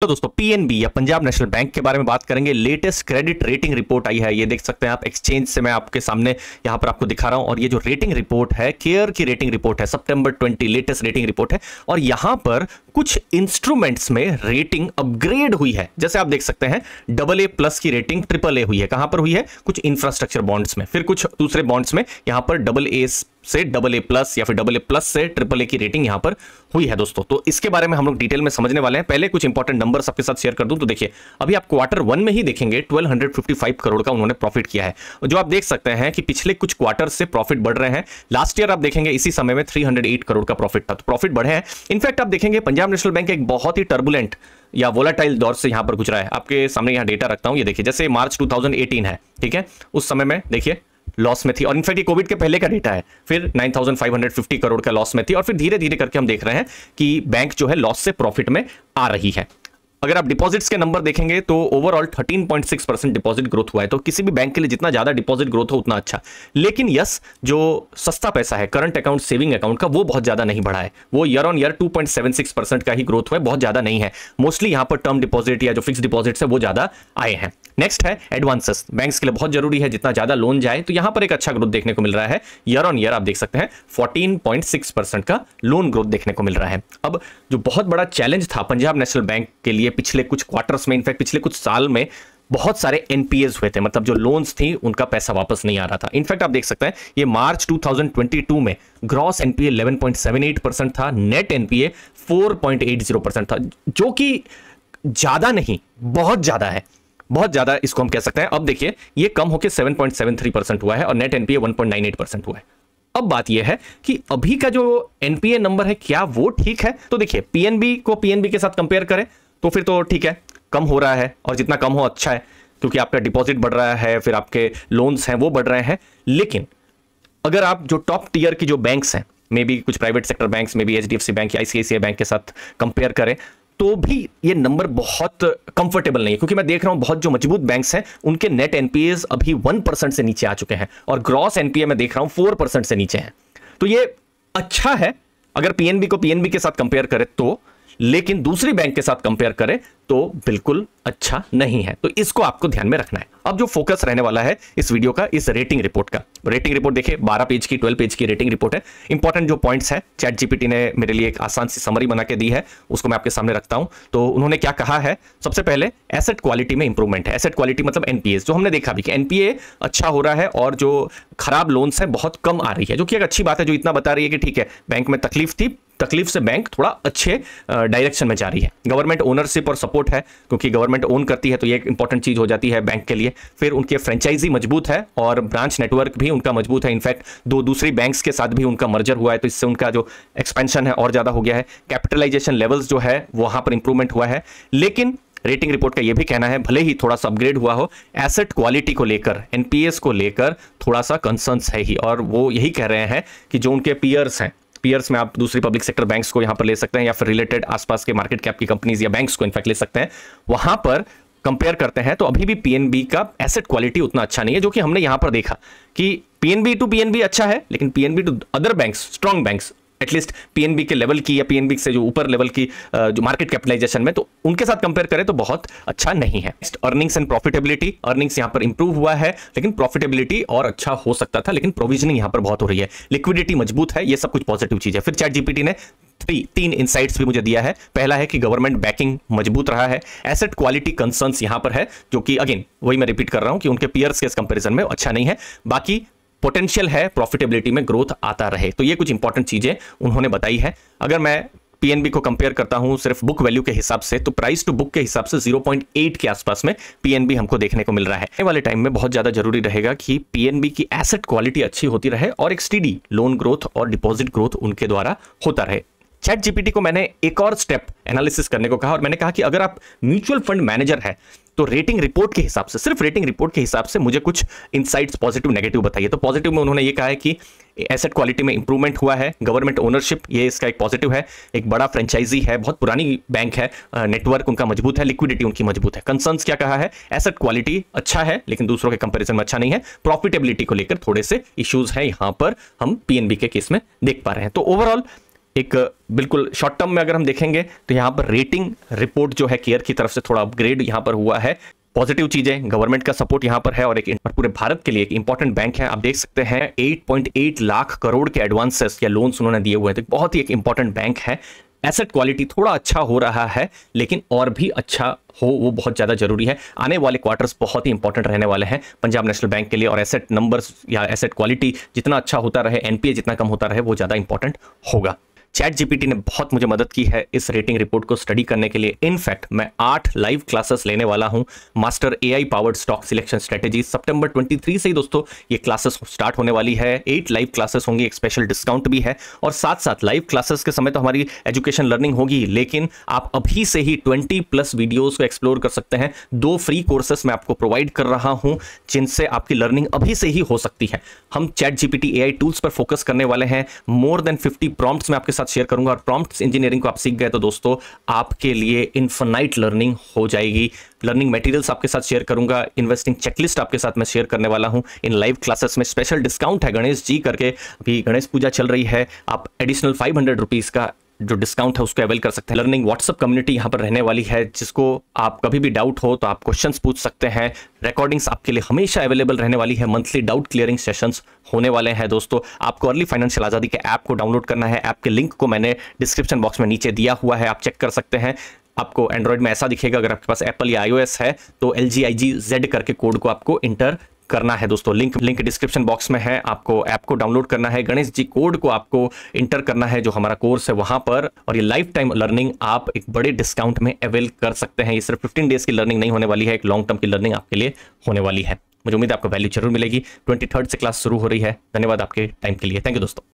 तो दोस्तों पीएनबी या पंजाब नेशनल बैंक के बारे में बात करेंगे लेटेस्ट क्रेडिट रेटिंग रिपोर्ट आई है ये देख सकते हैं आप एक्सचेंज से मैं आपके सामने यहां पर आपको दिखा रहा हूं और ये जो रेटिंग रिपोर्ट है केयर की रेटिंग रिपोर्ट है सितंबर 20 लेटेस्ट रेटिंग रिपोर्ट है और यहां पर कुछ इंस्ट्रूमेंट्स में रेटिंग अपग्रेड हुई है जैसे आप देख सकते हैं डबल ए प्लस की रेटिंग ट्रिपल ए हुई है कहां पर हुई है कुछ इंफ्रास्ट्रक्चर बॉन्ड्स में फिर कुछ दूसरे बॉन्ड्स में यहां पर डबल ए से डबल ए प्लस या फिर डबल ए प्लस से ट्रिपल ए की रेटिंग यहां पर हुई है दोस्तों तो इसके बारे में हम लोग डिटेल में समझने वाले हैं पहले कुछ इंपॉर्टेंट नंबर आपके साथ शेयर कर दूं तो देखिए अभी आप क्वार्टर वन में ही देखेंगे 1255 करोड़ का उन्होंने प्रॉफिट किया है जो आप देख सकते हैं कि पिछले कुछ क्वार्टर से प्रॉफिट बढ़ रहे हैं लास्ट ईयर आप देखेंगे इसी समय में थ्री करोड़ का प्रॉफिट था तो प्रॉफिट बढ़े हैं इनफैक्ट आप देखेंगे पंजाब पंजाब नेशनल बैंक एक बहुत ही टर्बुलेंट या वोलाटाइल दौर से यहाँ पर गुजरा है आपके सामने यहां डेटा रखता हूँ ये देखिए जैसे मार्च 2018 है ठीक है उस समय में देखिए लॉस में थी और इनफैक्ट ये कोविड के पहले का डेटा है फिर 9,550 करोड़ का लॉस में थी और फिर धीरे धीरे करके हम देख रहे हैं कि बैंक जो है लॉस से प्रॉफिट में आ रही है अगर आप डिपॉजिट्स के नंबर देखेंगे तो ओवरऑल 13.6 परसेंट डिपॉजिट ग्रोथ हुआ है तो किसी भी बैंक के लिए जितना ज्यादा डिपॉजिट ग्रोथ हो उतना अच्छा लेकिन यस जो सस्ता पैसा है करंट अकाउंट सेविंग अकाउंट का वो बहुत ज्यादा नहीं बढ़ा है वो ईयर ऑन ईयर 2.76 परसेंट का ही ग्रोथ हुआ है बहुत ज्यादा नहीं है मोस्टली यहां पर टर्म डिपॉजिट या जो फिक्स डिपॉजिट है वो ज्यादा आए हैं नेक्स्ट है एडवांसेस बैंक के लिए बहुत जरूरी है जितना ज्यादा लोन जाए तो यहां पर एक अच्छा ग्रोथ देखने को मिल रहा है ईयर ऑन ईयर आप देख सकते हैं फोर्टीन परसेंट का लोन ग्रोथ देखने को मिल रहा है अब जो बहुत बड़ा चैलेंज था पंजाब नेशनल बैंक के लिए पिछले कुछ क्वार्टर्स में इनफैक्ट पिछले कुछ साल में बहुत सारे एनपीएस हुए थे मतलब जो लोन्स थी उनका पैसा वापस नहीं आ रहा था इनफैक्ट आप देख सकते हैं ये मार्च 2022 में ग्रॉस एनपीए 11.78 परसेंट था नेट एनपीए 4.80 परसेंट था जो कि ज़्यादा नहीं बहुत ज़्यादा है बहुत ज्यादा इसको हम कह सकते हैं अब देखिए ये कम होकर seven seven point three percent हुआ है और नेट एनपीए एट परसेंट हुआ है अब बात यह है कि अभी का जो एनपीए नंबर है क्या वो ठीक है तो देखिए पीएनबी को पीएनबी के साथ कंपेयर करें तो फिर तो ठीक है कम हो रहा है और जितना कम हो अच्छा है क्योंकि आपका डिपॉजिट बढ़ रहा है फिर आपके लोन्स हैं वो बढ़ रहे हैं लेकिन अगर आप जो टॉप टीयर की जो बैंक्स हैं मे बी कुछ private sector banks maybe H bank या आईसीआईसीआई बैंक के साथ कंपेयर करें तो भी ये नंबर बहुत कंफर्टेबल नहीं है क्योंकि मैं देख रहा हूं बहुत जो मजबूत बैंक्स हैं उनके नेट एनपीए अभी वन परसेंट से नीचे आ चुके हैं और ग्रॉस एनपीए मैं देख रहा हूं फोर परसेंट से नीचे हैं तो ये अच्छा है अगर पीएनबी को पीएनबी के साथ कंपेयर करें तो लेकिन दूसरी बैंक के साथ कंपेयर करें तो बिल्कुल अच्छा नहीं है तो इसको आपको ध्यान में रखना है अब जो फोकस रहने वाला है इस वीडियो का इस रेटिंग रिपोर्ट का रेटिंग रिपोर्ट देखिए 12 पेज की 12 पेज की रेटिंग रिपोर्ट है इंपॉर्टेंट जो पॉइंट्स है चैट जीपीटी ने मेरे लिए एक आसान सी समरी बना के दी है उसको मैं आपके सामने रखता हूं तो उन्होंने क्या कहा है सबसे पहले एसेट क्वालिटी में इंप्रूवमेंट है एसेट क्वालिटी मतलब एनपीएस जो हमने देखा भी कि एनपीए अच्छा हो रहा है और जो खराब लोन्स है बहुत कम आ रही है जो कि एक अच्छी बात है जो इतना बता रही है कि ठीक है बैंक में तकलीफ थी तकलीफ से बैंक थोड़ा अच्छे डायरेक्शन में जा रही है गवर्नमेंट ओनरशिप और सपोर्ट सपोर्ट है क्योंकि गवर्नमेंट ओन करती है तो ये एक इंपॉर्टेंट चीज़ हो जाती है बैंक के लिए फिर उनके फ्रेंचाइजी मजबूत है और ब्रांच नेटवर्क भी उनका मजबूत है इनफैक्ट दो दूसरी बैंक के साथ भी उनका मर्जर हुआ है तो इससे उनका जो एक्सपेंशन है और ज़्यादा हो गया है कैपिटलाइजेशन लेवल्स जो है वहां पर इंप्रूवमेंट हुआ है लेकिन रेटिंग रिपोर्ट का यह भी कहना है भले ही थोड़ा सा अपग्रेड हुआ हो एसेट क्वालिटी को लेकर एनपीएस को लेकर थोड़ा सा कंसर्न्स है ही और वो यही कह रहे हैं कि जो उनके पीयर्स हैं पीयर्स में आप दूसरी पब्लिक सेक्टर बैंक्स को यहां पर ले सकते हैं या फिर रिलेटेड आसपास के मार्केट कैप की कंपनीज या बैंक्स को इनफैक्ट ले सकते हैं वहां पर कंपेयर करते हैं तो अभी भी पीएनबी का एसेट क्वालिटी उतना अच्छा नहीं है जो कि हमने यहां पर देखा कि पीएनबी टू पीएनबी अच्छा है लेकिन PNB to other banks strong banks at least PNB के लेवल की या पीएनबी से जो ऊपर लेवल की जो मार्केट कैपिटलाइजेशन में तो उनके साथ कंपेयर करें तो बहुत अच्छा नहीं है अर्निंग्स एंड प्रॉफिटेबिलिटी अर्निंग्स यहां पर इंप्रूव हुआ है लेकिन प्रॉफिटेबिलिटी और अच्छा हो सकता था लेकिन प्रोविजनिंग यहां पर बहुत हो रही है लिक्विडिटी मजबूत है ये सब कुछ पॉजिटिव चीज है फिर चैट जीपीटी ने थ्री तीन इंसाइट्स भी मुझे दिया है पहला है कि गवर्नमेंट बैकिंग मजबूत रहा है एसेट क्वालिटी कंसर्न्स यहां पर है जो कि अगेन वही मैं रिपीट कर रहा हूं कि उनके पीयर्स के कंपैरिजन में अच्छा नहीं है बाकी पोटेंशियल है प्रॉफिटेबिलिटी में ग्रोथ आता रहे तो ये कुछ इंपॉर्टेंट चीज़ें उन्होंने बताई है अगर मैं पीएनबी को कंपेयर करता हूं सिर्फ बुक वैल्यू के हिसाब से तो प्राइस टू बुक के हिसाब से 0.8 के आसपास में पीएनबी हमको देखने को मिल रहा है वाले टाइम में बहुत ज्यादा जरूरी रहेगा कि पीएनबी की एसेट क्वालिटी अच्छी होती रहे और एक स्टीडी लोन ग्रोथ और डिपॉजिट ग्रोथ उनके द्वारा होता रहे चैट जीपीटी को मैंने एक और स्टेप एनालिसिस करने को कहा और मैंने कहा कि अगर आप म्यूचुअल फंड मैनेजर है तो रेटिंग रिपोर्ट के हिसाब से सिर्फ रेटिंग रिपोर्ट के हिसाब से मुझे कुछ इंसाइट्स पॉजिटिव नेगेटिव बताइए तो पॉजिटिव में उन्होंने ये कहा है कि एसेट क्वालिटी में इंप्रूवमेंट हुआ है गवर्नमेंट ओनरशिप ये इसका एक पॉजिटिव है एक बड़ा फ्रेंचाइजी है बहुत पुरानी बैंक है नेटवर्क उनका मजबूत है लिक्विडिटी उनकी मजबूत है कंसर्न्स क्या कहा है एसेट क्वालिटी अच्छा है लेकिन दूसरों के कंपेरिजन में अच्छा नहीं है प्रॉफिटेबिलिटी को लेकर थोड़े से इश्यूज हैं यहाँ पर हम पीएनबी के केस में देख पा रहे हैं तो ओवरऑल एक बिल्कुल शॉर्ट टर्म में अगर हम देखेंगे तो यहाँ पर रेटिंग रिपोर्ट जो है केयर की तरफ से थोड़ा अपग्रेड यहाँ पर हुआ है पॉजिटिव चीजें गवर्नमेंट का सपोर्ट यहाँ पर है और एक और पूरे भारत के लिए एक इंपॉर्टेंट बैंक है आप देख सकते हैं 8.8 लाख करोड़ के एडवांसेस या लोन्स उन्होंने दिए हुए हैं तो बहुत ही एक इंपॉर्टेंट बैंक है एसेट क्वालिटी थोड़ा अच्छा हो रहा है लेकिन और भी अच्छा हो वो बहुत ज़्यादा जरूरी है आने वाले क्वार्टर्स बहुत ही इंपॉर्टेंट रहने वाले हैं पंजाब नेशनल बैंक के लिए और एसेट नंबर्स या एसेट क्वालिटी जितना अच्छा होता रहे एनपीए जितना कम होता रहे वो ज़्यादा इंपॉर्टेंट होगा चैट जीपीटी ने बहुत मुझे मदद की है इस रेटिंग रिपोर्ट को स्टडी करने के लिए इनफैक्ट मैं आठ लाइव क्लासेस लेने वाला हूं master AI powered stock selection strategy सितंबर 23 से ही दोस्तों ये क्लासेस स्टार्ट होने वाली है एट लाइव क्लासेस होंगी एक स्पेशल डिस्काउंट भी है और साथ साथ लाइव क्लासेस के समय तो हमारी एजुकेशन लर्निंग होगी लेकिन आप अभी से ही ट्वेंटी प्लस वीडियोज को एक्सप्लोर कर सकते हैं दो फ्री कोर्सेस मैं आपको प्रोवाइड कर रहा हूँ जिनसे आपकी लर्निंग अभी से ही हो सकती है हम चैट जीपीटी एआई टूल्स पर फोकस करने वाले हैं मोर देन फिफ्टी प्रॉम्प्ट्स में आपके साथ शेयर करूंगा और प्रॉम्प्ट इंजीनियरिंग को आप सीख गए तो दोस्तों आपके लिए इन्फोनाइट लर्निंग हो जाएगी लर्निंग मटेरियल्स आपके साथ शेयर करूंगा इन्वेस्टिंग चेकलिस्ट आपके साथ मैं शेयर करने वाला हूं इन लाइव क्लासेस में स्पेशल डिस्काउंट है गणेश जी करके अभी गणेश पूजा चल रही है आप एडिशनल फाइव हंड्रेड का जो डिस्काउंट है उसको अवेल कर सकते हैं लर्निंग व्हाट्सअप कम्युनिटी यहाँ पर रहने वाली है जिसको आप कभी भी डाउट हो तो आप क्वेश्चन पूछ सकते हैं रिकॉर्डिंग्स आपके लिए हमेशा अवेलेबल रहने वाली है मंथली डाउट क्लियरिंग सेशंस होने वाले हैं दोस्तों आपको अर्ली फाइनेंशियल आज़ादी के ऐप को डाउनलोड करना है ऐप के लिंक को मैंने डिस्क्रिप्शन बॉक्स में नीचे दिया हुआ है आप चेक कर सकते हैं आपको एंड्रॉइड में ऐसा दिखेगा अगर आपके पास एप्पल या आईओएस है तो L G I G Z करके कोड को आपको इंटर करना है दोस्तों लिंक लिंक डिस्क्रिप्शन बॉक्स में है आपको ऐप को डाउनलोड करना है गणेश जी कोड को आपको इंटर करना है जो हमारा कोर्स है वहां पर और ये लाइफ टाइम लर्निंग आप एक बड़े डिस्काउंट में अवेल कर सकते हैं ये सिर्फ फिफ्टीन डेज की लर्निंग नहीं होने वाली है एक लॉन्ग टर्म की लर्निंग आपके लिए होने वाली है मुझे उम्मीद है आपको वैल्यू जरूर मिलेगी ट्वेंटी से क्लास शुरू हो रही है धन्यवाद आपके टाइम के लिए थैंक यू दोस्तों